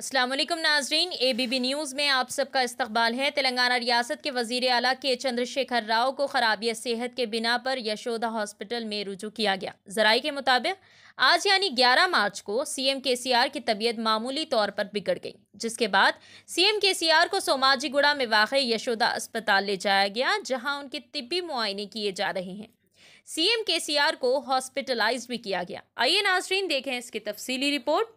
असलम नाजरीन A B B news में आप सबका इस्तबाल है तेलंगाना रियासत के वज़ी अला के चंद्रशेखर राव को खराबी सेहत के बिना पर यशोदा हॉस्पिटल में रुजू किया गया जराये के मुताबिक आज यानी 11 मार्च को सी एम के सी आर की तबीयत मामूली तौर पर बिगड़ गई जिसके बाद सी एम के सी आर को सोमाजीगुड़ा में वाक़ यशोदा अस्पताल ले जाया गया जहाँ उनके तिबी मुआइने किए जा रहे हैं सी एम के सी आर को हॉस्पिटलाइज भी किया गया आइए नाजरीन देखें इसकी तफसीली रिपोर्ट